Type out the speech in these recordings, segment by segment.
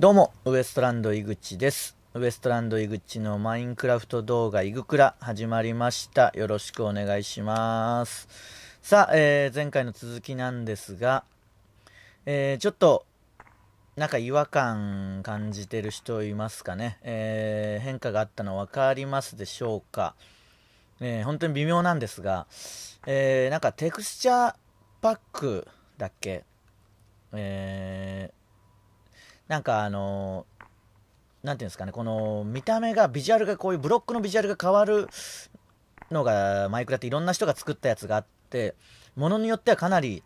どうも、ウエストランド井口です。ウエストランド井口のマインクラフト動画、イグクラ、始まりました。よろしくお願いします。さあ、えー、前回の続きなんですが、えー、ちょっと、なんか違和感感じてる人いますかね。えー、変化があったの分かりますでしょうか。えー、本当に微妙なんですが、えー、なんかテクスチャーパックだっけえーなんかあの何ていうんですかね、この見た目が、ビジュアルがこういうブロックのビジュアルが変わるのがマイクラっていろんな人が作ったやつがあって、ものによってはかなり、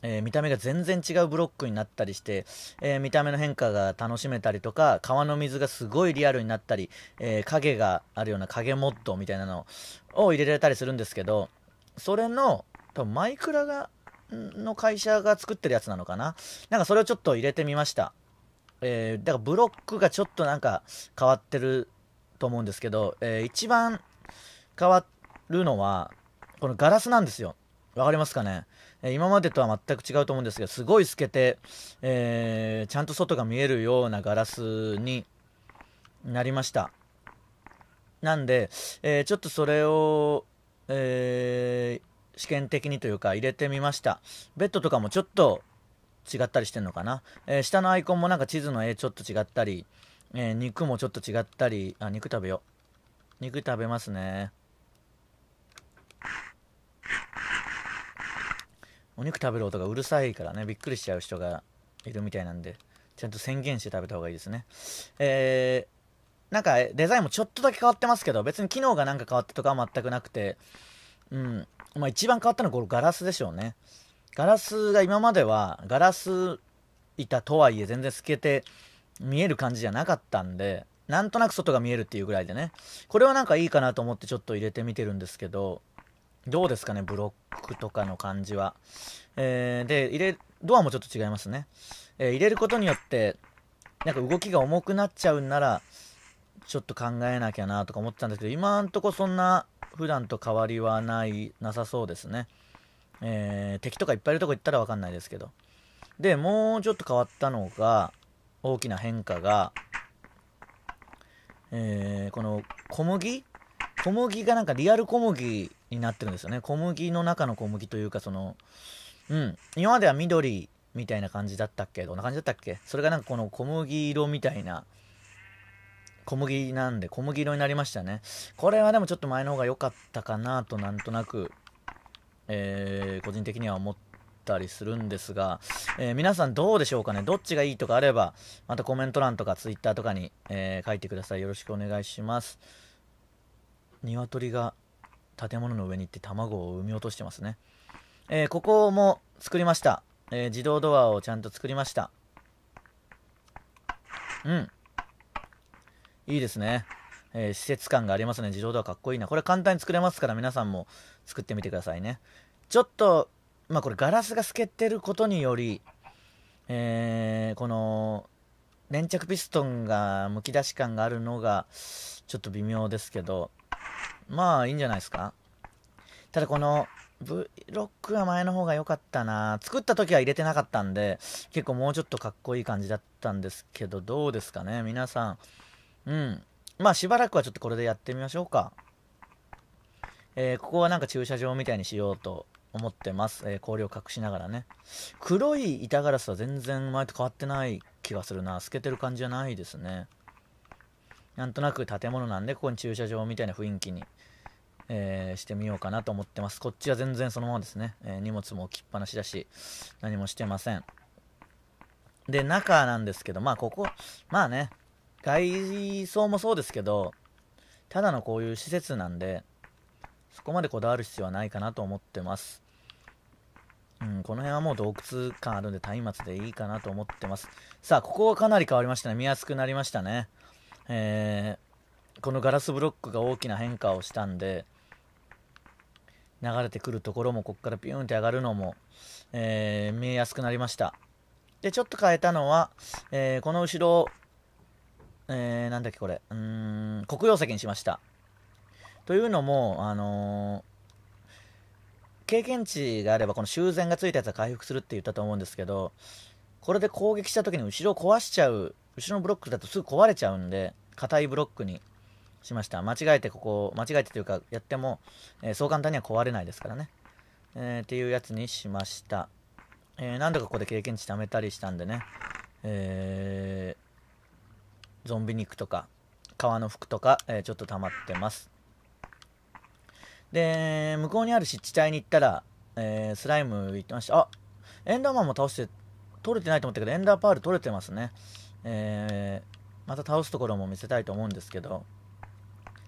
えー、見た目が全然違うブロックになったりして、えー、見た目の変化が楽しめたりとか、川の水がすごいリアルになったり、えー、影があるような影モッドみたいなのを入れられたりするんですけど、それの、多分マイクラが、の会社が作ってるやつなのかななんかそれをちょっと入れてみました。えー、だからブロックがちょっとなんか変わってると思うんですけど、えー、一番変わるのは、このガラスなんですよ。わかりますかね、えー、今までとは全く違うと思うんですけど、すごい透けて、えー、ちゃんと外が見えるようなガラスになりました。なんで、えー、ちょっとそれを、えー、試験的にというか入れてみました。ベッドとかもちょっと違ったりしてんのかな、えー、下のアイコンもなんか地図の絵ちょっと違ったり、えー、肉もちょっと違ったりあ肉食べよう肉食べますねお肉食べる音がうるさいからねびっくりしちゃう人がいるみたいなんでちゃんと宣言して食べた方がいいですねえー、なんかデザインもちょっとだけ変わってますけど別に機能がなんか変わったとかは全くなくてうんまあ一番変わったのはこのガラスでしょうねガラスが今まではガラス板とはいえ全然透けて見える感じじゃなかったんでなんとなく外が見えるっていうぐらいでねこれはなんかいいかなと思ってちょっと入れてみてるんですけどどうですかねブロックとかの感じは、えー、で入れドアもちょっと違いますね、えー、入れることによってなんか動きが重くなっちゃうんならちょっと考えなきゃなとか思ってたんですけど今んとこそんな普段と変わりはないなさそうですねえー、敵とかいっぱいいるとこ行ったら分かんないですけど。で、もうちょっと変わったのが、大きな変化が、えー、この小麦小麦がなんかリアル小麦になってるんですよね。小麦の中の小麦というか、その、うん、今までは緑みたいな感じだったっけどんな感じだったっけそれがなんかこの小麦色みたいな、小麦なんで小麦色になりましたね。これはでもちょっと前の方が良かったかなとなんとなくえー、個人的には思ったりするんですが、えー、皆さんどうでしょうかねどっちがいいとかあればまたコメント欄とかツイッターとかに、えー、書いてくださいよろしくお願いします鶏が建物の上に行って卵を産み落としてますね、えここも作りました、え自動ドアをちゃんと作りましたうんいいですねえー、施設感がありますね。自動ドアかっこいいな。これ簡単に作れますから、皆さんも作ってみてくださいね。ちょっと、まあこれガラスが透けてることにより、えー、この粘着ピストンがむき出し感があるのがちょっと微妙ですけど、まあいいんじゃないですか。ただこの v ロックは前の方が良かったな作った時は入れてなかったんで、結構もうちょっとかっこいい感じだったんですけど、どうですかね皆さん。うん。まあしばらくはちょっとこれでやってみましょうか。えー、ここはなんか駐車場みたいにしようと思ってます、えー、氷を隠しながらね黒い板ガラスは全然前と変わってない気がするな透けてる感じじゃないですねなんとなく建物なんでここに駐車場みたいな雰囲気に、えー、してみようかなと思ってますこっちは全然そのままですね、え荷物も置きっぱなしだし何もしてませんで中なんですけどまあここまあね外装もそうですけどただのこういう施設なんでそこまでこだわる必要はないかなと思ってます。うん、この辺はもう洞窟感あるんで、松明でいいかなと思ってます。さあ、ここはかなり変わりましたね。見やすくなりましたね。えー、このガラスブロックが大きな変化をしたんで、流れてくるところも、ここからピューンって上がるのも、えー、見えやすくなりました。で、ちょっと変えたのは、えー、この後ろ、えー、なんだっけこれ、うーん、黒曜石にしました。というのも、あのー、経験値であればこの修繕がついたやつは回復するって言ったと思うんですけどこれで攻撃した時に後ろを壊しちゃう後ろのブロックだとすぐ壊れちゃうんで硬いブロックにしました間違えてここ間違えてというかやっても、えー、そう簡単には壊れないですからね、えー、っていうやつにしました、えー、何度かここで経験値貯めたりしたんでね、えー、ゾンビ肉とか革の服とか、えちょっと溜まってますで、向こうにある湿地帯に行ったら、えー、スライム行ってました。あ、エンダーマンも倒して、取れてないと思ったけど、エンダーパール取れてますね。えー、また倒すところも見せたいと思うんですけど、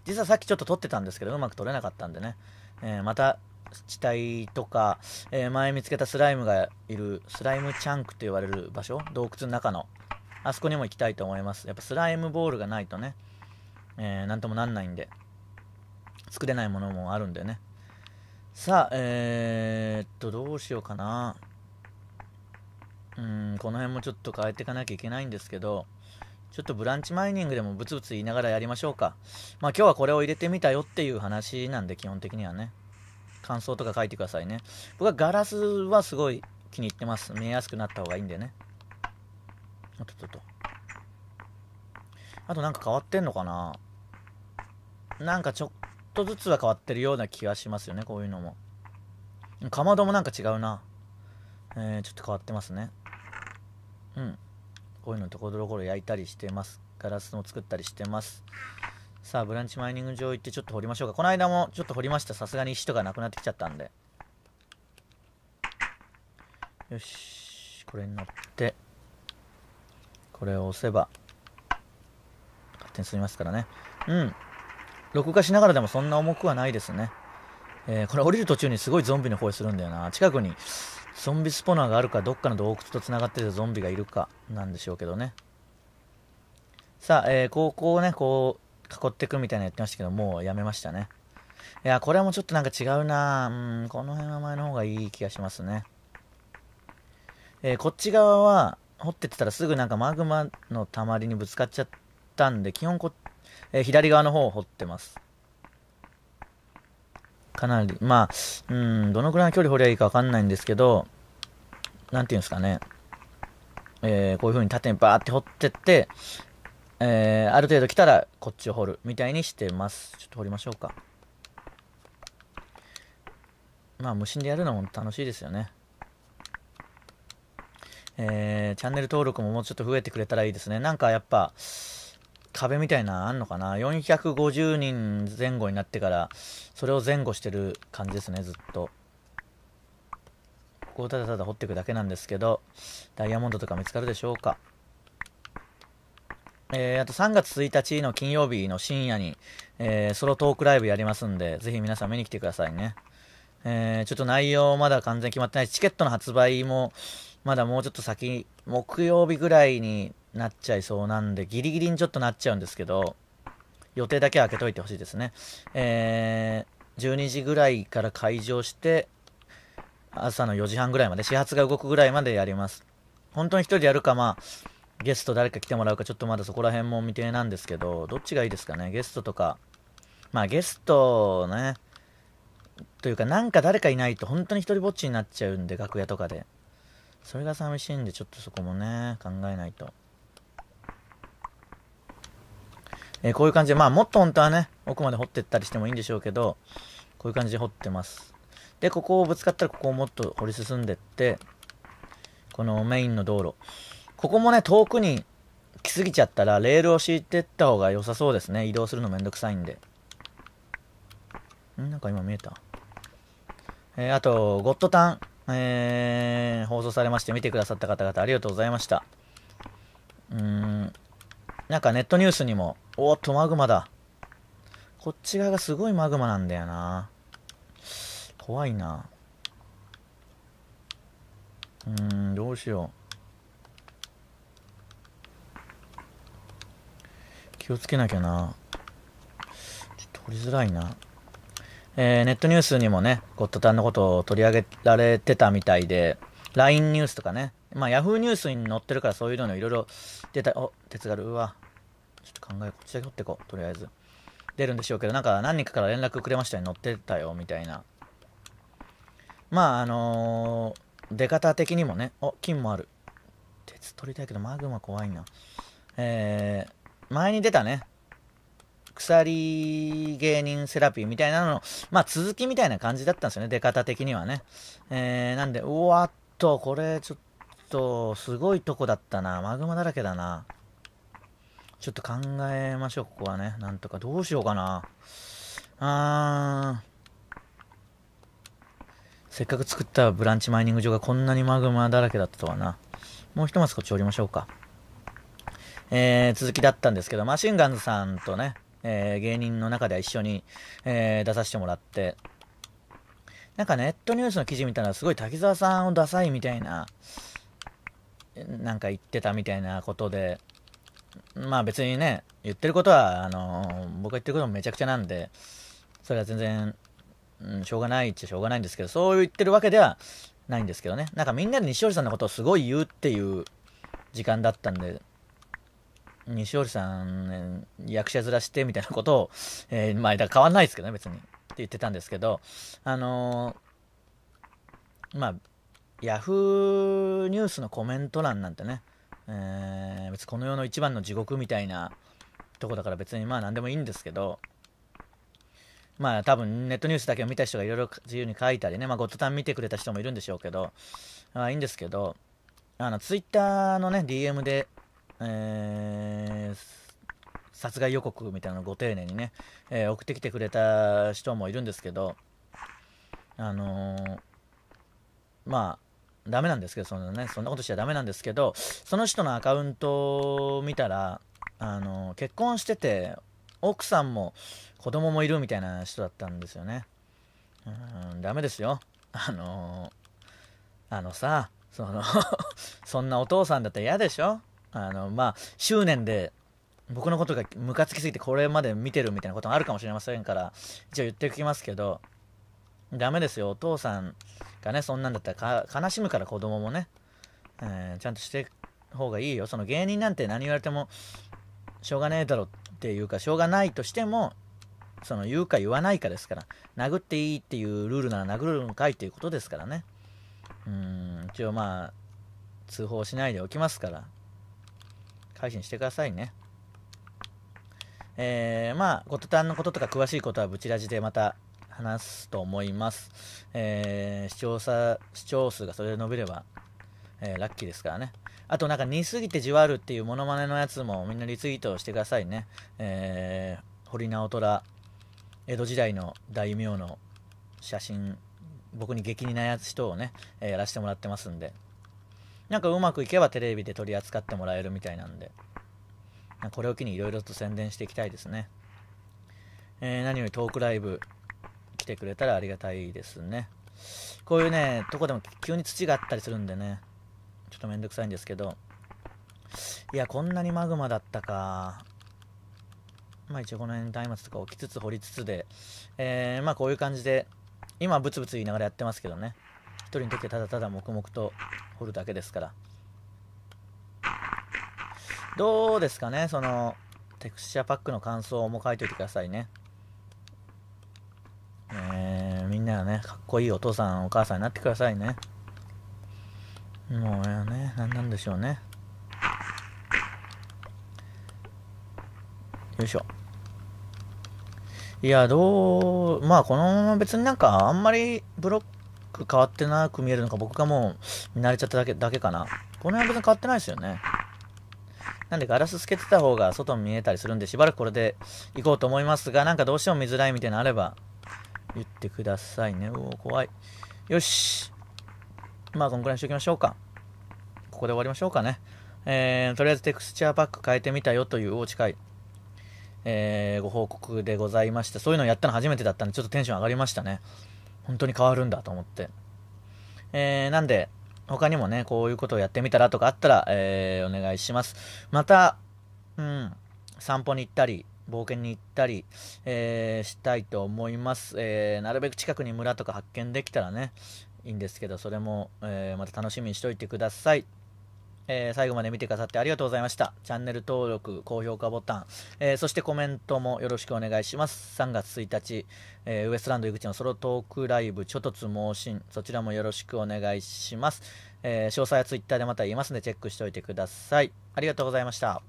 実はさっきちょっと取ってたんですけど、うまく取れなかったんでね、えー、また、地帯とか、えー、前見つけたスライムがいる、スライムチャンクと言われる場所、洞窟の中の、あそこにも行きたいと思います。やっぱスライムボールがないとね、えー、なんともなんないんで。作れないものもあるんでねさあえー、っとどうしようかなうんこの辺もちょっと変えていかなきゃいけないんですけどちょっとブランチマイニングでもブツブツ言いながらやりましょうかまあ今日はこれを入れてみたよっていう話なんで基本的にはね感想とか書いてくださいね僕はガラスはすごい気に入ってます見えやすくなった方がいいんでねあととあとなんか変わってんのかななんかちょっっとずつは変わってるような気がしますよねこういうのもかまどもなんか違うなえー、ちょっと変わってますねうんこういうのところどころ焼いたりしてますガラスも作ったりしてますさあブランチマイニング場行ってちょっと掘りましょうかこの間もちょっと掘りましたさすがに石とかなくなってきちゃったんでよしこれに乗ってこれを押せば勝手に進みますからねうん録画しながらでもそんな重くはないですね。えー、これ降りる途中にすごいゾンビの声するんだよな。近くにゾンビスポナーがあるか、どっかの洞窟と繋がっててゾンビがいるかなんでしょうけどね。さあ、えー、高校をね、こう、囲っていくみたいなのやってましたけど、もうやめましたね。いや、これはもうちょっとなんか違うなうん、この辺は前の方がいい気がしますね。えー、こっち側は、掘ってってたらすぐなんかマグマの溜まりにぶつかっちゃったんで、基本こっえー、左側の方を掘ってます。かなり、まあ、うん、どのくらいの距離掘りゃいいかわかんないんですけど、なんていうんですかね、えー、こういう風に縦にバーって掘ってって、えー、ある程度来たらこっちを掘るみたいにしてます。ちょっと掘りましょうか。まあ、無心でやるのも楽しいですよね。えー、チャンネル登録ももうちょっと増えてくれたらいいですね。なんかやっぱ、壁みたいなあんのかな450人前後になってからそれを前後してる感じですねずっとここをただただ掘っていくだけなんですけどダイヤモンドとか見つかるでしょうかえー、あと3月1日の金曜日の深夜に、えー、ソロトークライブやりますんで、ぜひ皆さん見に来てくださいね。えー、ちょっと内容まだ完全決まってないチケットの発売もまだもうちょっと先、木曜日ぐらいになっちゃいそうなんで、ギリギリにちょっとなっちゃうんですけど、予定だけは開けといてほしいですね。えー、12時ぐらいから開場して、朝の4時半ぐらいまで、始発が動くぐらいまでやります。本当に1人でやるか、まあ、ゲスト誰か来てもらうか、ちょっとまだそこら辺も未定なんですけど、どっちがいいですかね、ゲストとか。まあ、ゲストね、というか、なんか誰かいないと、本当に一人ぼっちになっちゃうんで、楽屋とかで。それが寂しいんで、ちょっとそこもね、考えないと。えこういう感じで、まあもっと本当はね、奥まで掘ってったりしてもいいんでしょうけど、こういう感じで掘ってます。で、ここをぶつかったらここをもっと掘り進んでって、このメインの道路。ここもね、遠くに来すぎちゃったら、レールを敷いてった方が良さそうですね。移動するのめんどくさいんで。んなんか今見えた。えー、あと、ゴッドタン、えー、放送されまして見てくださった方々ありがとうございました。うーんなんかネットニュースにも、おっと、マグマだ。こっち側がすごいマグマなんだよな。怖いな。うーん、どうしよう。気をつけなきゃな。ちょっと取りづらいな。えー、ネットニュースにもね、ゴッドタンのことを取り上げられてたみたいで、LINE ニュースとかね、まあ、Yahoo ニュースに載ってるから、そういうのいろいろ出た、お、哲学、うわ、ちょっと考え、こっちだけ取ってこう、とりあえず。出るんでしょうけど、なんか何人かから連絡くれましたね、載ってたよ、みたいな。まあ、あのー、出方的にもね、お、金もある。鉄取りたいけど、マグマ怖いな。えー、前に出たね、鎖芸人セラピーみたいなのの、まあ、続きみたいな感じだったんですよね、出方的にはね。えー、なんで、うわっと、これちょっと、すごいとこだったな。マグマだらけだな。ちょっと考えましょう、ここはね。なんとか。どうしようかな。あー。せっかく作ったブランチマイニング場がこんなにマグマだらけだったとはな。もうひとまずこっち降りましょうか。えー、続きだったんですけど、マシンガンズさんとね、えー、芸人の中では一緒に、えー、出させてもらって、なんかネットニュースの記事見たらすごい滝沢さんをダサいみたいな、なんか言ってたみたいなことで、まあ別にね、言ってることは、あの僕が言ってることもめちゃくちゃなんで、それは全然、うん、しょうがないっちゃしょうがないんですけど、そう言ってるわけではないんですけどね。なんかみんなで西織さんのことをすごい言うっていう時間だったんで、西織さん、役者面してみたいなことを、えー、まあ、だ変わんないですけどね、別に。って言ってたんですけど、あのー、まあ、ヤフーニュースのコメント欄なんてね、えー、別にこの世の一番の地獄みたいなとこだから別にまあ何でもいいんですけど、まあ多分ネットニュースだけを見た人がいろいろ自由に書いたりね、まあゴッドタン見てくれた人もいるんでしょうけど、まあいいんですけど、あのツイッターのね、DM で、えー、殺害予告みたいなのをご丁寧にね、えー、送ってきてくれた人もいるんですけど、あのー、まあ、ダメなんですけど、そのね、そんなことしちゃダメなんですけど、その人のアカウントを見たら、あの、結婚してて、奥さんも子供もいるみたいな人だったんですよね。うん、ダメですよ。あのあのさ、その そんなお父さんだったら嫌でしょあの、まあ、執念で、僕のことがムカつきすぎてこれまで見てるみたいなこともあるかもしれませんから、一応言っておきますけど、ダメですよ、お父さんがね、そんなんだったら悲しむから子供もね、えー、ちゃんとして方がいいよ。その芸人なんて何言われてもしょうがねえだろっていうか、しょうがないとしても、その言うか言わないかですから、殴っていいっていうルールなら殴るのかいっていうことですからね。うん、一応まあ、通報しないでおきますから、改心してくださいね。えー、まあ、ごとたんのこととか詳しいことはブチラジでまた話すと思います。えー、視聴者、視聴数がそれで伸びれば、えー、ラッキーですからね。あとなんか似すぎてじわるっていうモノマネのやつもみんなリツイートしてくださいね。えー、堀直虎、江戸時代の大名の写真、僕に激似なやつ人をね、えー、やらせてもらってますんで。なんかうまくいけばテレビで取り扱ってもらえるみたいなんで。これを機にいろいろと宣伝していきたいですね。えー、何よりトークライブ来てくれたらありがたいですね。こういうね、とこでも急に土があったりするんでね、ちょっとめんどくさいんですけど、いや、こんなにマグマだったか。まあ一応この辺に松明とか置きつつ掘りつつで、えー、まあこういう感じで、今ブツブツ言いながらやってますけどね、一人の時はただただ黙々と掘るだけですから。どうですかね、その、テクスチャーパックの感想も書いておいてくださいね。んなね、かっこいいお父さん、お母さんになってくださいね。もうね、何なんでしょうね。よいしょ。いや、どう、まあ、このまま別になんか、あんまりブロック変わってなく見えるのか、僕がもう、見慣れちゃっただけだけかな。この辺は別に変わってないですよね。なんでガラス透けてた方が外見えたりするんで、しばらくこれで行こうと思いますが、なんかどうしても見づらいみたいなのあれば、言ってくださいね。うお、怖い。よし。まあ、こんくらいにしときましょうか。ここで終わりましょうかね。えー、とりあえずテクスチャーパック変えてみたよというお近い、えー、ご報告でございました。そういうのやったの初めてだったんで、ちょっとテンション上がりましたね。本当に変わるんだと思って。えー、なんで、他にもね、こういうことをやってみたらとかあったら、えー、お願いします。また、うん、散歩に行ったり、冒険に行ったり、えー、したいと思います、えー、なるべく近くに村とか発見できたらね、いいんですけど、それも、えー、また楽しみにしておいてください。えー、最後まで見てくださってありがとうございました。チャンネル登録、高評価ボタン、えー、そしてコメントもよろしくお願いします。3月1日、えー、ウエストランド井口のソロトークライブ、ちょとつ盲信、そちらもよろしくお願いします。え詳細は Twitter でまた言いますので、チェックしておいてください。ありがとうございました。